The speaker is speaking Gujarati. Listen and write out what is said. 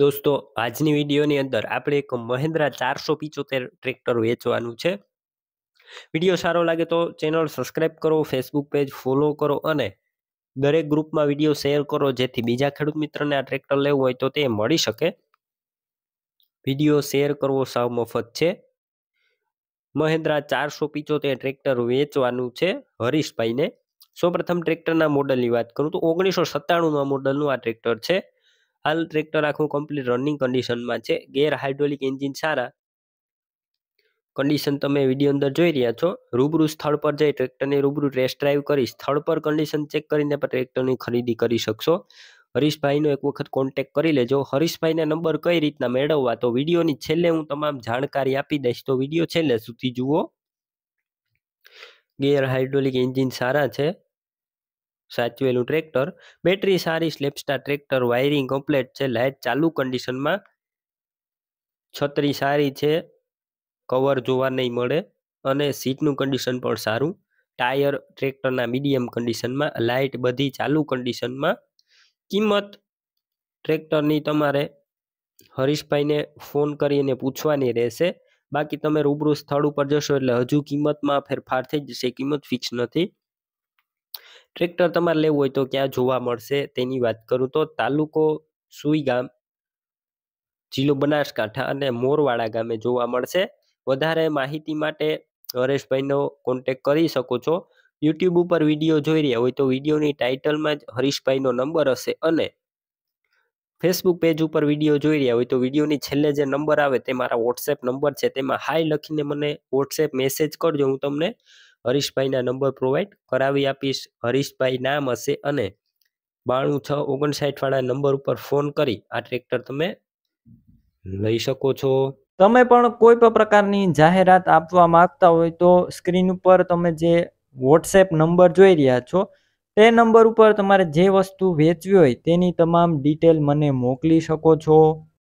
દોસ્તો આજની વિડીયોની અંદર આપણે એક મહિન્દ્રા ચારસો પિચોતેર ટ્રેક્ટર વેચવાનું છે વિડીયો સારો લાગે તો ચેનલ સબસ્ક્રાઈબ કરો ફેસબુક પેજ ફોલો કરો અને દરેક ગ્રુપમાં વિડીયો શેર કરો જેથી બીજા ખેડૂત મિત્રને આ ટ્રેક્ટર લેવું હોય તો તે મળી શકે વિડીયો શેર કરવો સાવ મફત છે મહેન્દ્રા ચારસો પિચોતેર ટ્રેક્ટર વેચવાનું છે હરીશભાઈને સૌપ્રથમ ટ્રેક્ટરના મોડલની વાત કરું તો ઓગણીસો સત્તાણુંમાં મોડલનું આ ટ્રેક્ટર છે હાલ ટ્રેક્ટર આખું કમ્પ્લીટ રનિંગ કન્ડિશનમાં છે ગેર હાઇડ્રોલિક એન્જિન સારા કન્ડિશન તમે વિડીયો અંદર જોઈ રહ્યા છો રૂબરૂ સ્થળ પર જઈ ટ્રેક્ટરની રૂબરૂ ટેસ્ટ ડ્રાઈવ કરી સ્થળ પર કન્ડિશન ચેક કરીને પણ ટ્રેક્ટરની ખરીદી કરી શકશો હરીશભાઈનો એક વખત કોન્ટેક્ટ કરી લેજો હરીશભાઈને નંબર કઈ રીતના મેળવવા તો વિડીયોની છેલ્લે હું તમામ જાણકારી આપી દઈશ તો વિડીયો છેલ્લે સુધી જુઓ ગેર હાઇડ્રોલિક એન્જિન સારા છે સાચવેલું ટ્રેક્ટર બેટરી સારી સ્લેપસ્ટાર ટ્રેક્ટર વાયરિંગ કમ્પ્લેટ છે લાઇટ ચાલુ કન્ડિશનમાં છત્રી સારી છે કવર જોવા નહીં મળે અને સીટનું કન્ડિશન પણ સારું ટાયર ટ્રેક્ટરના મીડિયમ કન્ડિશનમાં લાઇટ બધી ચાલુ કન્ડિશનમાં કિંમત ટ્રેક્ટરની તમારે હરીશભાઈને ફોન કરીને પૂછવાની રહેશે બાકી તમે રૂબરૂ સ્થળ ઉપર જશો એટલે હજુ કિંમતમાં ફેરફાર થઈ જશે કિંમત ફિક્સ નથી ટ્રેક્ટર તમારે લેવું હોય તો ક્યાં જોવા મળશે તેની વાત કરું તો તાલુકો સુઈ ગામ જિલ્લો બનાસકાંઠા અને મોરવાડા ગામે જોવા મળશે વધારે માહિતી માટે હરેશભાઈનો કોન્ટેક કરી શકો છો યુટ્યુબ ઉપર વિડીયો જોઈ રહ્યા હોય તો વિડીયોની ટાઇટલમાં જ હરીશભાઈનો નંબર હશે અને ફેસબુક પેજ ઉપર વિડીયો જોઈ રહ્યા હોય તો વિડીયોની છેલ્લે જે નંબર આવે તે મારા વોટ્સએપ નંબર છે તેમાં હાય લખીને મને વોટ્સએપ મેસેજ કરજો હું તમને હરીશભાઈના નંબર પ્રોવાઈડ કરાવી આપીશ હરીશભાઈ નામ હશે અને બાણું છ ઓગણસાઠવાળા નંબર ઉપર ફોન કરી આ ટ્રેક્ટર તમે લઈ શકો છો તમે પણ કોઈ પણ પ્રકારની જાહેરાત આપવા માંગતા હોય તો સ્ક્રીન ઉપર તમે જે વોટ્સએપ નંબર જોઈ રહ્યા છો તે નંબર ઉપર તમારે જે વસ્તુ વેચવી હોય તેની તમામ ડિટેલ મને મોકલી શકો છો